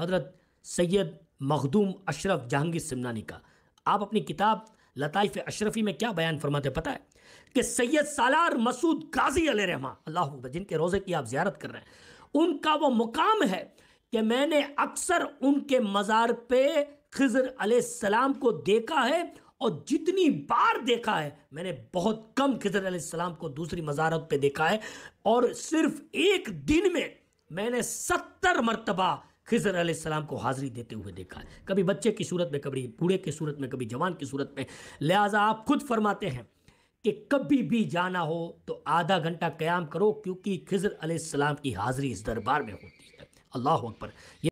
हजरत सैयद मखदूम अशरफ जहांगीर सिमनानी का आप अपनी किताब लताइफ अशरफी में क्या बयान फरमाते पता है कि सैयद सालार मसूद गाजी अल रहमान अल्लाह जिनके रोज़े की आप ज्यारत कर रहे हैं उनका वो मुकाम है कि मैंने अक्सर उनके मज़ार पे खजर सलाम को देखा है और जितनी बार देखा है मैंने बहुत कम खिजर सलाम को दूसरी मज़ारत पे देखा है और सिर्फ एक दिन में मैंने सत्तर मरतबा खिजर आसमाम को हाज़िरी देते हुए देखा है कभी बच्चे की सूरत में कभी बूढ़े की सूरत में कभी जवान की सूरत में लिहाजा आप खुद फरमाते हैं कि कभी भी जाना हो तो आधा घंटा क़्याम करो क्योंकि खिजर आसमाम की हाज़िरी इस दरबार में होती है अल्लाह अकबर